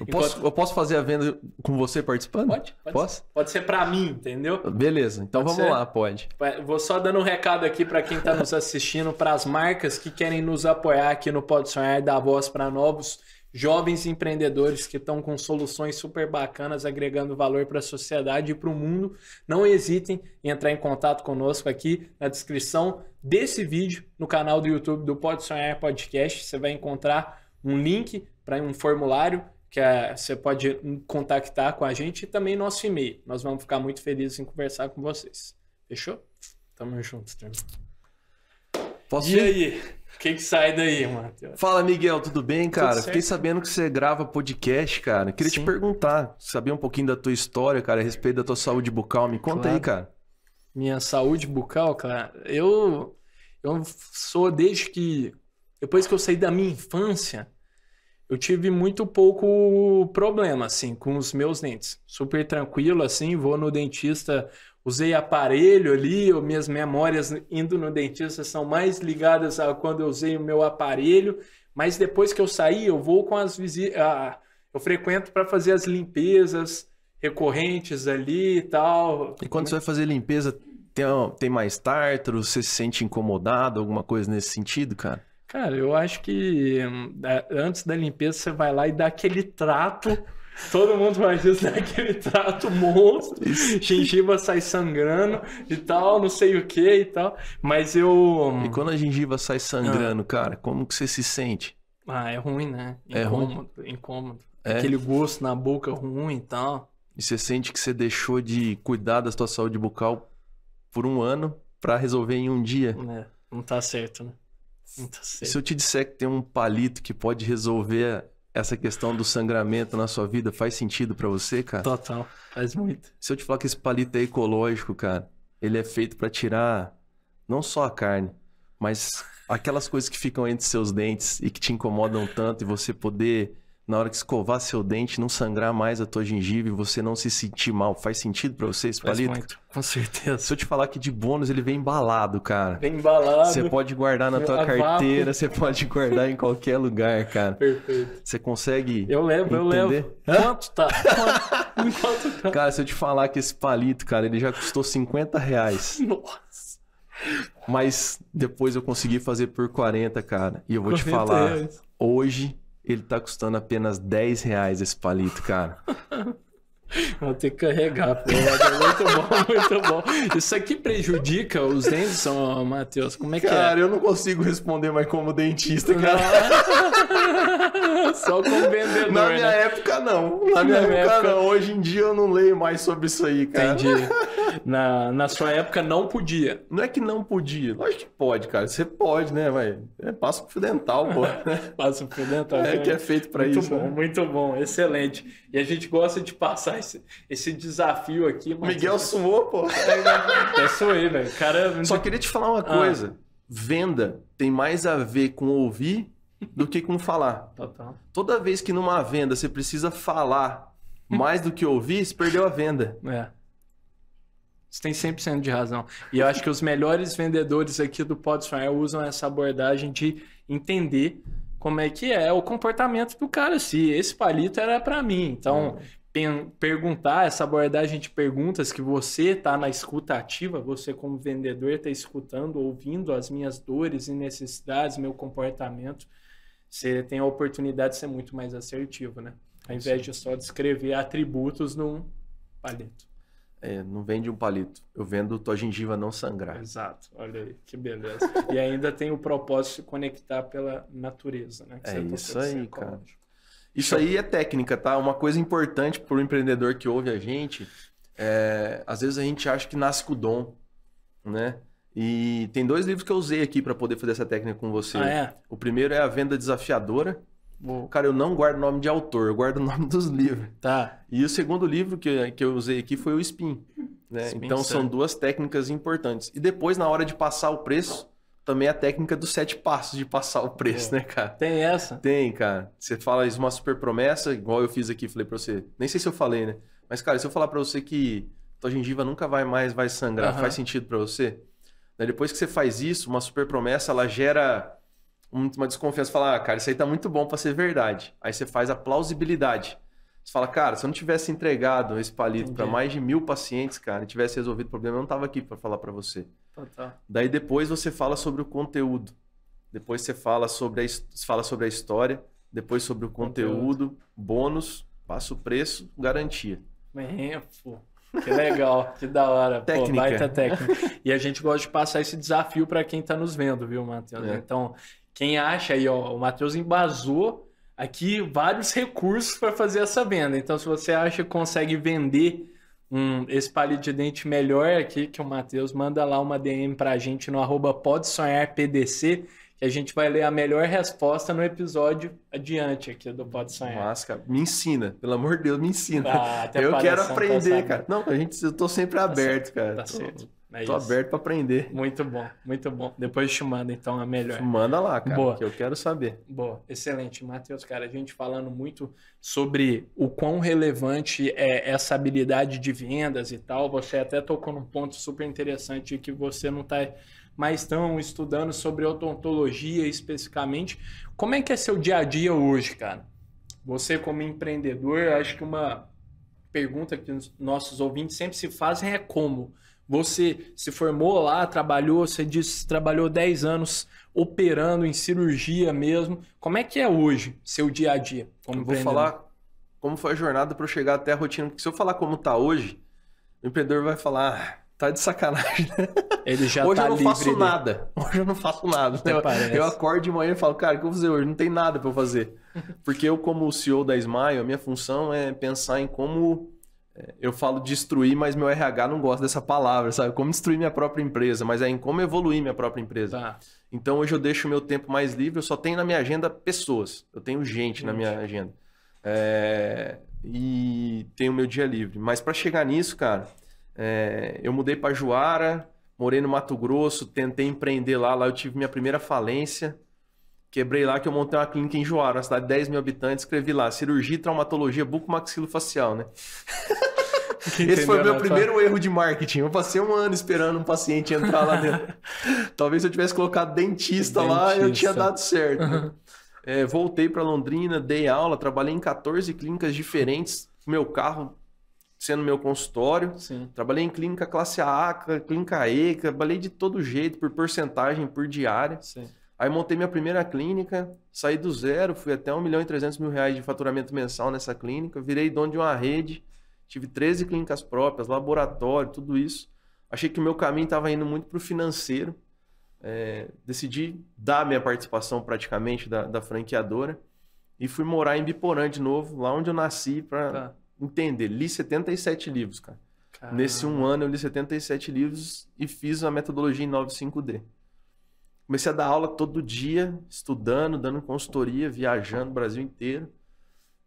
Eu posso, Enquanto... eu posso fazer a venda com você participando? Pode, pode. Posso? Pode ser para mim, entendeu? Beleza, então pode vamos ser. lá, pode. Vou só dando um recado aqui para quem está nos assistindo, para as marcas que querem nos apoiar aqui no Pode Sonhar, dar voz para novos jovens empreendedores que estão com soluções super bacanas, agregando valor para a sociedade e para o mundo. Não hesitem em entrar em contato conosco aqui na descrição desse vídeo, no canal do YouTube do Pode Sonhar Podcast. Você vai encontrar um link para um formulário que é, você pode contactar com a gente e também nosso e-mail. Nós vamos ficar muito felizes em conversar com vocês. Fechou? Tamo junto, turma. Posso e ir? aí? Quem que sai daí, mano Fala, Miguel, tudo bem, cara? Tudo Fiquei sabendo que você grava podcast, cara. Queria Sim. te perguntar, saber um pouquinho da tua história, cara, a respeito da tua saúde bucal. Me conta claro. aí, cara. Minha saúde bucal, cara, eu, eu sou desde que. Depois que eu saí da minha infância, eu tive muito pouco problema, assim, com os meus dentes. Super tranquilo, assim, vou no dentista, usei aparelho ali, ou minhas memórias indo no dentista são mais ligadas a quando eu usei o meu aparelho, mas depois que eu saí, eu vou com as visitas, ah, eu frequento para fazer as limpezas recorrentes ali e tal. E quando você vai fazer limpeza, tem, tem mais tártaro, você se sente incomodado, alguma coisa nesse sentido, cara? Cara, eu acho que é, antes da limpeza você vai lá e dá aquele trato. Todo mundo faz isso, né? Aquele trato monstro, gengiva sai sangrando e tal, não sei o que e tal. Mas eu. Hum, e quando a gengiva sai sangrando, ah. cara, como que você se sente? Ah, é ruim, né? Incômodo, é ruim? incômodo. É. Aquele gosto na boca ruim e tal. E você sente que você deixou de cuidar da sua saúde bucal por um ano para resolver em um dia? É, não tá certo, né? Então, se eu te disser que tem um palito que pode resolver essa questão do sangramento na sua vida, faz sentido para você, cara? Total, faz muito. Se eu te falar que esse palito é ecológico, cara, ele é feito para tirar não só a carne, mas aquelas coisas que ficam entre seus dentes e que te incomodam tanto e você poder na hora que escovar seu dente, não sangrar mais a tua gengiva e você não se sentir mal. Faz sentido para vocês, Faz palito? Muito, com certeza. Se eu te falar que de bônus ele vem embalado, cara. Vem embalado. Você pode guardar na tua carteira, você pode guardar em qualquer lugar, cara. Perfeito. Você consegue. Eu levo, entender? eu levo. Quanto tá? Quanto, tá? Cara, se eu te falar que esse palito, cara, ele já custou 50 reais. Nossa. Mas depois eu consegui fazer por 40, cara. E eu vou te falar, reais. hoje ele tá custando apenas 10 reais esse palito, cara. Vou ter que carregar, pô. Muito bom, muito bom. Isso aqui é prejudica os dentes, Matheus? Como é cara, que é? Cara, eu não consigo responder mais como dentista, cara. Só como vendedor, Na né? minha né? época, não. Na minha, Na época, época, não. Hoje em dia, eu não leio mais sobre isso aí, cara. Entendi na, na sua época não podia. Não é que não podia. Lógico que pode, cara. Você pode, né? Vai. É, passa pro dental, pô. passa pro dental. É, é que é feito para isso. Muito bom, né? muito bom. Excelente. E a gente gosta de passar esse, esse desafio aqui. Mas... Miguel é suou, pô. É, isso aí, velho. Cara... É só queria te falar uma ah. coisa. Ah. Venda tem mais a ver com ouvir do que com falar. Total. Toda vez que numa venda você precisa falar mais do que ouvir, você perdeu a venda. É. Você tem 100% de razão. E eu acho que os melhores vendedores aqui do Pode usam essa abordagem de entender como é que é o comportamento do cara, se esse palito era para mim. Então, perguntar, essa abordagem de perguntas que você está na escuta ativa, você como vendedor está escutando, ouvindo as minhas dores e necessidades, meu comportamento, você tem a oportunidade de ser muito mais assertivo, né? Ao invés Sim. de só descrever atributos num palito. É, não vende um palito. Eu vendo tua gengiva não sangrar. Exato. Olha aí, que beleza. e ainda tem o propósito de conectar pela natureza, né? Que é isso aí, cara. Isso aí é técnica, tá? Uma coisa importante para o empreendedor que ouve a gente é, às vezes a gente acha que nasce com o dom, né? E tem dois livros que eu usei aqui para poder fazer essa técnica com você. Ah, é? O primeiro é A Venda Desafiadora, Cara, eu não guardo nome de autor, eu guardo o nome dos livros. Tá. E o segundo livro que, que eu usei aqui foi o SPIN. Né? Spin então são duas técnicas importantes. E depois, na hora de passar o preço, também é a técnica dos sete passos de passar o preço, é. né, cara? Tem essa? Tem, cara. Você fala isso, uma super promessa, igual eu fiz aqui, falei pra você. Nem sei se eu falei, né? Mas, cara, se eu falar pra você que tua gengiva nunca vai mais vai sangrar, uhum. faz sentido para você? Depois que você faz isso, uma super promessa, ela gera uma desconfiança, fala, ah, cara, isso aí tá muito bom para ser verdade. Aí você faz a plausibilidade. Você fala, cara, se eu não tivesse entregado esse palito para mais de mil pacientes, cara, e tivesse resolvido o problema, eu não tava aqui para falar para você. Total. Daí depois você fala sobre o conteúdo. Depois você fala sobre a, fala sobre a história. Depois sobre o conteúdo, conteúdo. bônus, passa o preço, garantia. É, pô. Que legal, que da hora. Técnica. Pô, baita técnica. E a gente gosta de passar esse desafio para quem está nos vendo, viu, Matheus? É. Então, quem acha aí, ó, o Matheus embasou aqui vários recursos para fazer essa venda. Então, se você acha que consegue vender um, esse palito de dente melhor aqui, que o Matheus manda lá uma DM para a gente no arroba pode sonhar PDC, que a gente vai ler a melhor resposta no episódio adiante aqui do Pode Sonhar. Nossa, cara, me ensina, pelo amor de Deus, me ensina. Ah, até eu quero tá aprender, cara. Não, a gente, eu tô sempre tá aberto, certo, cara. Tá tô... certo. É Tô isso. aberto para aprender. Muito bom, muito bom. Depois te manda então a melhor. Te manda lá, cara, Boa. que eu quero saber. Boa, excelente. Matheus, cara, a gente falando muito sobre o quão relevante é essa habilidade de vendas e tal. Você até tocou num ponto super interessante que você não está mais tão estudando sobre odontologia especificamente. Como é que é seu dia a dia hoje, cara? Você como empreendedor, acho que uma pergunta que nossos ouvintes sempre se fazem é como. Você se formou lá, trabalhou, você disse, trabalhou 10 anos operando em cirurgia mesmo. Como é que é hoje seu dia a dia? Como vou falar como foi a jornada para eu chegar até a rotina, porque se eu falar como tá hoje, o empreendedor vai falar, ah, tá de sacanagem, Ele já hoje tá eu não faço nada. Hoje eu não faço nada. eu, acordo de manhã e falo, cara, o que eu vou fazer hoje? Não tem nada para fazer. Porque eu, como CEO da Smile, a minha função é pensar em como eu falo destruir, mas meu RH não gosta dessa palavra, sabe? Como destruir minha própria empresa, mas é em como evoluir minha própria empresa. Tá. Então hoje eu deixo meu tempo mais livre, eu só tenho na minha agenda pessoas, eu tenho gente, gente. na minha agenda. É... e tenho meu dia livre. Mas para chegar nisso, cara, é... eu mudei para Juara, morei no Mato Grosso, tentei empreender lá, lá eu tive minha primeira falência. Quebrei lá que eu montei uma clínica em Juara, uma cidade de 10 mil habitantes, escrevi lá, cirurgia e traumatologia bucomaxilofacial, né? Esse foi o meu né? primeiro erro de marketing. Eu passei um ano esperando um paciente entrar lá dentro. Talvez se eu tivesse colocado dentista, dentista. lá, eu tinha dado certo. Uhum. É, voltei para Londrina, dei aula, trabalhei em 14 clínicas diferentes, meu carro sendo meu consultório. Sim. Trabalhei em clínica classe A, clínica E, trabalhei de todo jeito, por porcentagem, por diária. Sim. Aí montei minha primeira clínica, saí do zero, fui até 1 milhão e 300 mil reais de faturamento mensal nessa clínica, virei dono de uma rede, tive 13 clínicas próprias, laboratório, tudo isso. Achei que o meu caminho estava indo muito para o financeiro. É, decidi dar minha participação praticamente da, da, franqueadora e fui morar em Biporã de novo, lá onde eu nasci, para tá. entender. Li 77 livros, cara. Caramba. Nesse um ano eu li 77 livros e fiz a metodologia em 95D. Comecei a dar aula todo dia, estudando, dando consultoria, viajando o Brasil inteiro.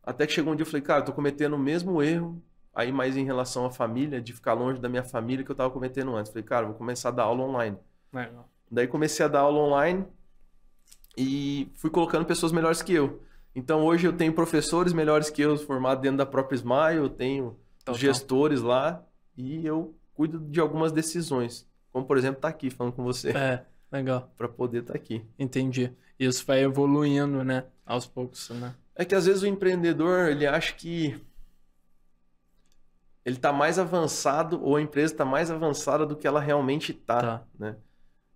Até que chegou um dia eu falei, cara, eu tô cometendo o mesmo erro, aí mais em relação à família, de ficar longe da minha família que eu tava cometendo antes. Falei, cara, vou começar a dar aula online. É, Daí comecei a dar aula online e fui colocando pessoas melhores que eu. Então hoje eu tenho professores melhores que eu, formados dentro da própria Smile, eu tenho então, gestores tá. lá e eu cuido de algumas decisões. Como, por exemplo, tá aqui falando com você. É. Legal. Para poder estar tá aqui. Entendi. Isso vai evoluindo, né? Aos poucos, né? É que às vezes o empreendedor, ele acha que ele está mais avançado ou a empresa está mais avançada do que ela realmente está, tá. né?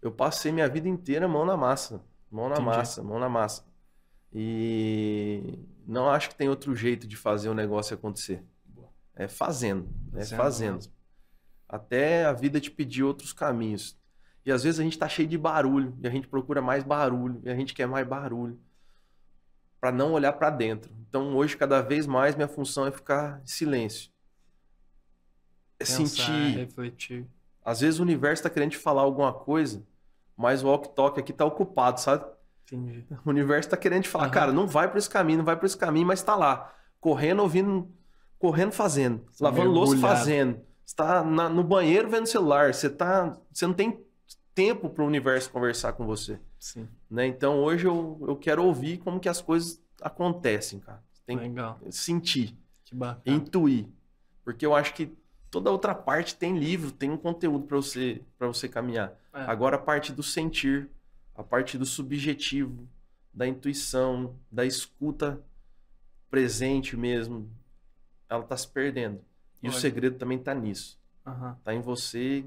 Eu passei minha vida inteira mão na massa, mão na Entendi. massa, mão na massa. E não acho que tem outro jeito de fazer o negócio acontecer. É fazendo, é fazendo. fazendo. Né? Até a vida te pedir outros caminhos. E às vezes a gente está cheio de barulho e a gente procura mais barulho e a gente quer mais barulho para não olhar para dentro. Então hoje cada vez mais minha função é ficar em silêncio, é Pensar, sentir, refletir. Às vezes o universo está querendo te falar alguma coisa, mas o walk-talk aqui está ocupado, sabe? Entendi. O universo está querendo te falar, uhum. cara, não vai para esse caminho, não vai para esse caminho, mas está lá, correndo, ouvindo, correndo, fazendo, tá lavando louça, fazendo. Está no banheiro vendo celular, você tá, você não tem tempo para o universo conversar com você. Sim. Né? Então hoje eu, eu quero ouvir como que as coisas acontecem, cara. Tem Legal. que sentir. Que bacana. Intuir. Porque eu acho que toda outra parte tem livro, tem um conteúdo para você para você caminhar. É. Agora a parte do sentir, a parte do subjetivo, da intuição, da escuta presente mesmo, ela tá se perdendo. E o segredo também tá nisso. Uhum. Tá em você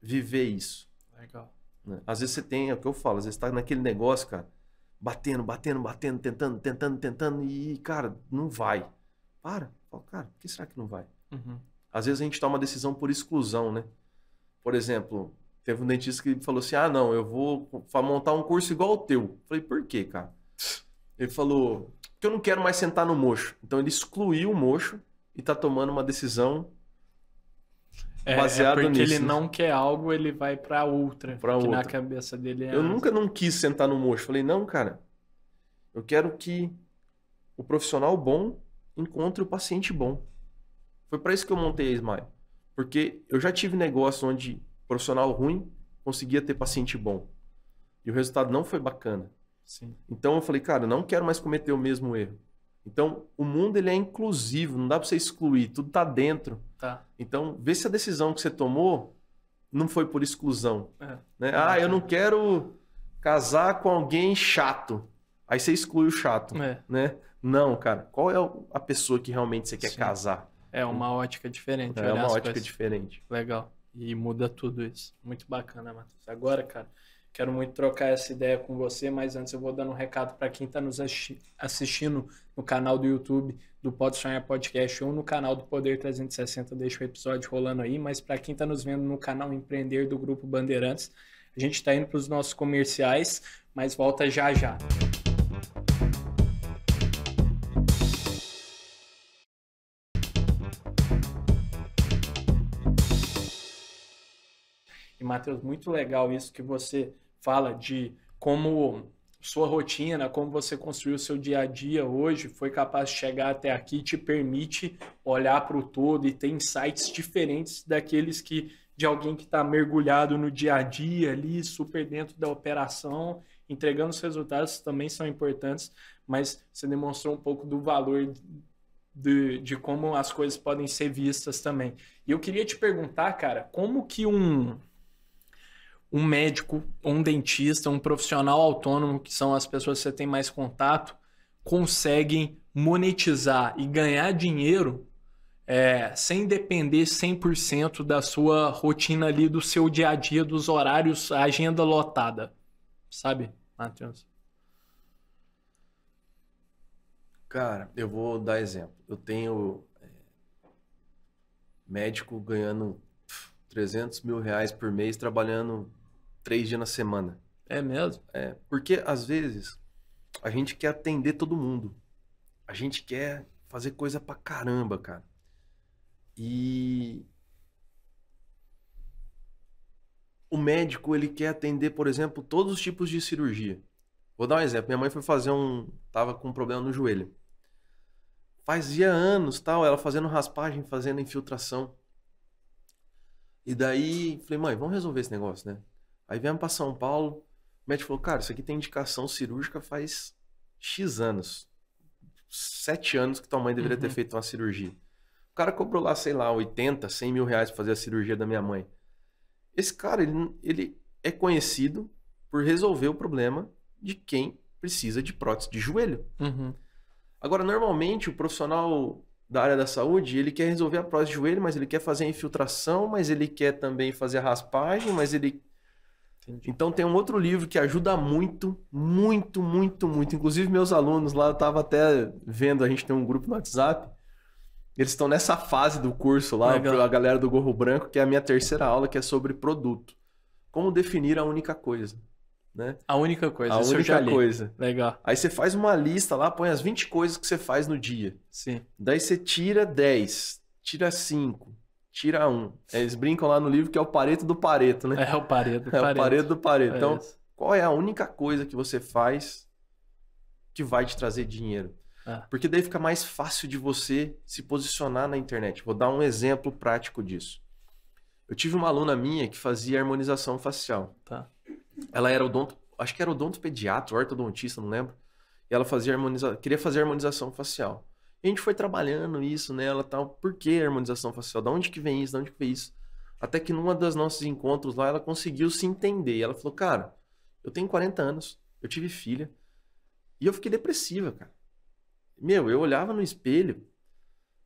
viver isso. Legal. Às vezes você tem, é o que eu falo, às vezes tá naquele negócio, cara, batendo, batendo, batendo, tentando, tentando, tentando, e, cara, não vai. Para. Fala, cara, por que será que não vai? Uhum. Às vezes a gente toma uma decisão por exclusão, né? Por exemplo, teve um dentista que falou assim: ah, não, eu vou montar um curso igual ao teu. falei, por quê, cara? Ele falou que eu não quero mais sentar no mocho. Então ele excluiu o mocho e tá tomando uma decisão é, é, baseado é porque nisso, ele né? não quer algo, ele vai para outra. Para outra. na cabeça dele é Eu asa. nunca não quis sentar no mocho. Falei, não, cara. Eu quero que o profissional bom encontre o paciente bom. Foi para isso que eu montei a Smile. Porque eu já tive negócio onde profissional ruim conseguia ter paciente bom. E o resultado não foi bacana. Sim. Então eu falei, cara, eu não quero mais cometer o mesmo erro. Então, o mundo ele é inclusivo, não dá para você excluir, tudo está dentro. Tá. Então, vê se a decisão que você tomou não foi por exclusão. É. Né? Ah, eu não quero casar com alguém chato. Aí você exclui o chato, é. né? Não, cara. Qual é a pessoa que realmente você quer Sim. casar? É uma ótica diferente. É uma ótica coisas. diferente. Legal. E muda tudo isso. Muito bacana, Matheus. Agora, cara, Quero muito trocar essa ideia com você, mas antes eu vou dando um recado para quem está nos assistindo no canal do YouTube do Pode Podcast ou no canal do Poder 360. Deixa o episódio rolando aí, mas para quem está nos vendo no canal Empreender do Grupo Bandeirantes, a gente está indo para os nossos comerciais, mas volta já já. E, Matheus, muito legal isso que você fala de como sua rotina, como você construiu seu dia a dia hoje, foi capaz de chegar até aqui, te permite olhar para o todo e ter insights diferentes daqueles que de alguém que está mergulhado no dia a dia ali, super dentro da operação, entregando os resultados também são importantes, mas você demonstrou um pouco do valor de, de como as coisas podem ser vistas também. E eu queria te perguntar, cara, como que um um médico, um dentista, um profissional autônomo, que são as pessoas que você tem mais contato, conseguem monetizar e ganhar dinheiro é, sem depender 100% da sua rotina ali, do seu dia a dia, dos horários, a agenda lotada. Sabe, Matheus? Cara, eu vou dar exemplo. Eu tenho é, médico ganhando 300 mil reais por mês trabalhando três dias na semana. É mesmo? É, porque às vezes a gente quer atender todo mundo. A gente quer fazer coisa pra caramba, cara. E o médico ele quer atender, por exemplo, todos os tipos de cirurgia. Vou dar um exemplo. Minha mãe foi fazer um, tava com um problema no joelho. Fazia anos, tal, ela fazendo raspagem, fazendo infiltração. E daí, falei, mãe, vamos resolver esse negócio, né? Aí viemos pra São Paulo, o médico falou, cara, isso aqui tem indicação cirúrgica faz X anos. Sete anos que tua mãe deveria uhum. ter feito uma cirurgia. O cara cobrou lá, sei lá, 80, 100 mil reais pra fazer a cirurgia da minha mãe. Esse cara, ele, ele é conhecido por resolver o problema de quem precisa de prótese de joelho. Uhum. Agora, normalmente, o profissional da área da saúde, ele quer resolver a prótese de joelho, mas ele quer fazer a infiltração, mas ele quer também fazer a raspagem, mas ele. Entendi. Então tem um outro livro que ajuda muito, muito, muito, muito. Inclusive, meus alunos lá, eu estava até vendo, a gente tem um grupo no WhatsApp. Eles estão nessa fase do curso lá, Legal. a galera do Gorro Branco, que é a minha terceira aula, que é sobre produto. Como definir a única coisa. Né? A única coisa. A única coisa. Legal. Aí você faz uma lista lá, põe as 20 coisas que você faz no dia. Sim. Daí você tira 10, tira 5, tira 1. É, eles brincam lá no livro que é o pareto do pareto, né? É o pareto do pareto. É o pareto do pareto. É então, qual é a única coisa que você faz que vai te trazer dinheiro? Ah. Porque daí fica mais fácil de você se posicionar na internet. Vou dar um exemplo prático disso. Eu tive uma aluna minha que fazia harmonização facial. Tá. Ela era odonto, acho que era pediatra ortodontista, não lembro. E ela fazia harmonização, queria fazer harmonização facial. E a gente foi trabalhando isso nela tal. Por que harmonização facial? Da onde que vem isso? Da onde que vem isso? Até que numa das nossos encontros lá, ela conseguiu se entender. Ela falou, cara, eu tenho 40 anos, eu tive filha, e eu fiquei depressiva, cara. Meu, eu olhava no espelho,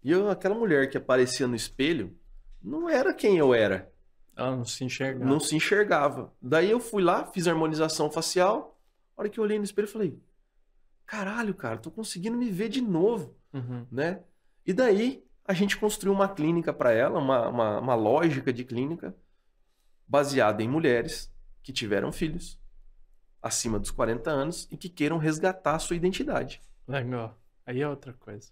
e eu, aquela mulher que aparecia no espelho, não era quem eu era. Ela não se enxergava. Não se enxergava. Daí eu fui lá, fiz a harmonização facial. A hora que eu olhei no espelho, eu falei: caralho, cara, tô conseguindo me ver de novo, uhum. né? E daí a gente construiu uma clínica para ela, uma, uma, uma lógica de clínica baseada em mulheres que tiveram filhos acima dos 40 anos e que queiram resgatar a sua identidade. Legal. Aí é outra coisa.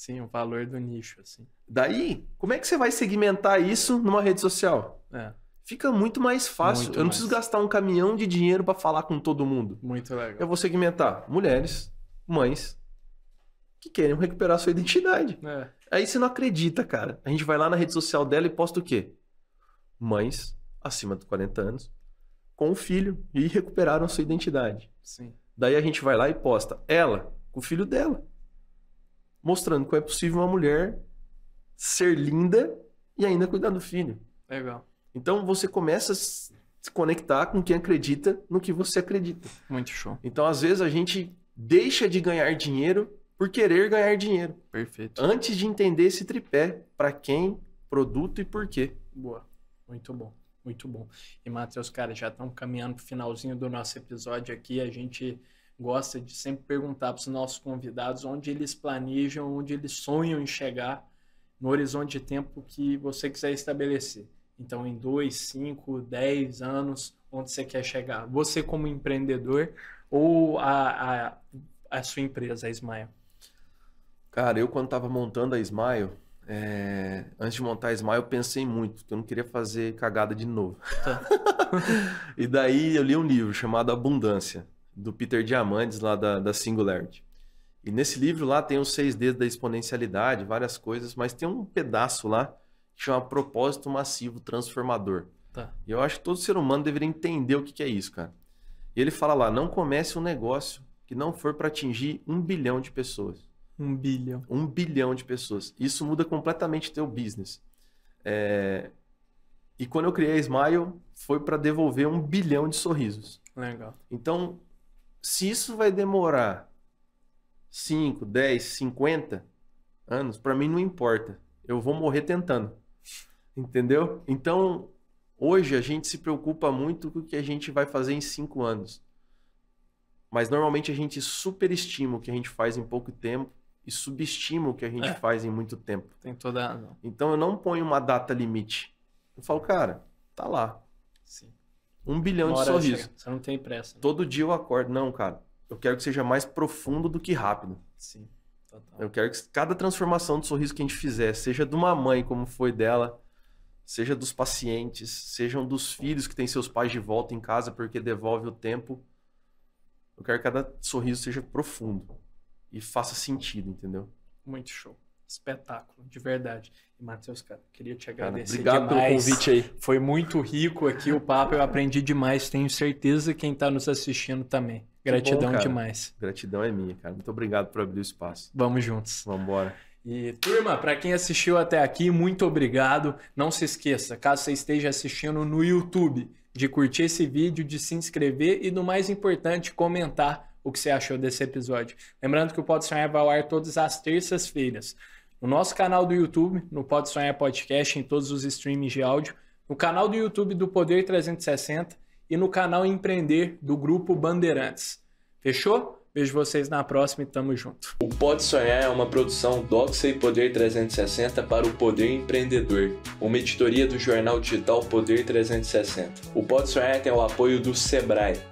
Sim, o valor do nicho, assim. Daí, como é que você vai segmentar isso numa rede social? É. Fica muito mais fácil. Muito eu não mais. preciso gastar um caminhão de dinheiro para falar com todo mundo. Muito legal. Eu vou segmentar mulheres, mães, que querem recuperar sua identidade. É. Aí você não acredita, cara. A gente vai lá na rede social dela e posta o quê? Mães acima de 40 anos com o filho e recuperaram sua identidade. Sim. Daí a gente vai lá e posta ela com o filho dela mostrando como é possível uma mulher ser linda e ainda cuidar do filho. Legal. Então você começa a se conectar com quem acredita no que você acredita. Muito show. Então, às vezes, a gente deixa de ganhar dinheiro por querer ganhar dinheiro. Perfeito. Antes de entender esse tripé, para quem, produto e por quê. Boa. Muito bom. Muito bom. E, Matheus, cara, já estão caminhando para o finalzinho do nosso episódio aqui. A gente gosta de sempre perguntar para os nossos convidados onde eles planejam, onde eles sonham em chegar no horizonte de tempo que você quiser estabelecer. Então, em 2, 5, 10 anos, onde você quer chegar? Você como empreendedor ou a, a, a sua empresa, a Smile? Cara, eu quando estava montando a Smile, é... antes de montar a Smile, eu pensei muito, porque eu não queria fazer cagada de novo. Tá. e daí eu li um livro chamado Abundância do Peter Diamandis, lá da, da Singularity. E nesse livro lá tem os seis dedos da exponencialidade, várias coisas, mas tem um pedaço lá que chama Propósito Massivo Transformador. Tá. E eu acho que todo ser humano deveria entender o que, que é isso, cara. E ele fala lá: não comece um negócio que não for para atingir um bilhão de pessoas. Um bilhão. Um bilhão de pessoas. Isso muda completamente teu business. É... E quando eu criei a Smile, foi para devolver um bilhão de sorrisos. Legal. Então, se isso vai demorar 5, 10, 50 anos, para mim não importa. Eu vou morrer tentando. Entendeu? Então, hoje a gente se preocupa muito com o que a gente vai fazer em 5 anos. Mas normalmente a gente superestima o que a gente faz em pouco tempo e subestima o que a gente é. faz em muito tempo. Tem toda a razão. Então eu não ponho uma data limite. Eu falo, cara, tá lá. Sim. Um bilhão de sorrisos. Você não tem pressa. Né? Todo dia eu acordo. Não, cara. Eu quero que seja mais profundo do que rápido. Sim. Total. Eu quero que cada transformação do sorriso que a gente fizer, seja de uma mãe, como foi dela, seja dos pacientes, sejam dos filhos que têm seus pais de volta em casa porque devolve o tempo. Eu quero que cada sorriso seja profundo e faça sentido, entendeu? Muito show espetáculo, de verdade. E, Matheus, cara, queria te agradecer cara, obrigado demais. pelo convite aí. Foi muito rico aqui o papo, eu aprendi demais, tenho certeza quem está nos assistindo também. Gratidão bom, demais. Gratidão é minha, cara. Muito obrigado por abrir o espaço. Vamos juntos. Vamos embora. E turma, para quem assistiu até aqui, muito obrigado. Não se esqueça, caso você esteja assistindo no YouTube, de curtir esse vídeo, de se inscrever e, no mais importante, comentar o que você achou desse episódio. Lembrando que o Pode Sonhar vai ao ar todas as terças-feiras no nosso canal do YouTube, no Pode Sonhar Podcast, em todos os streams de áudio, no canal do YouTube do Poder 360 e no canal Empreender do Grupo Bandeirantes. Fechou? Vejo vocês na próxima e tamo junto. O Pode Sonhar é uma produção Doxa e Poder 360 para o Poder Empreendedor, uma editoria do jornal digital Poder 360. O Pode Sonhar tem o apoio do Sebrae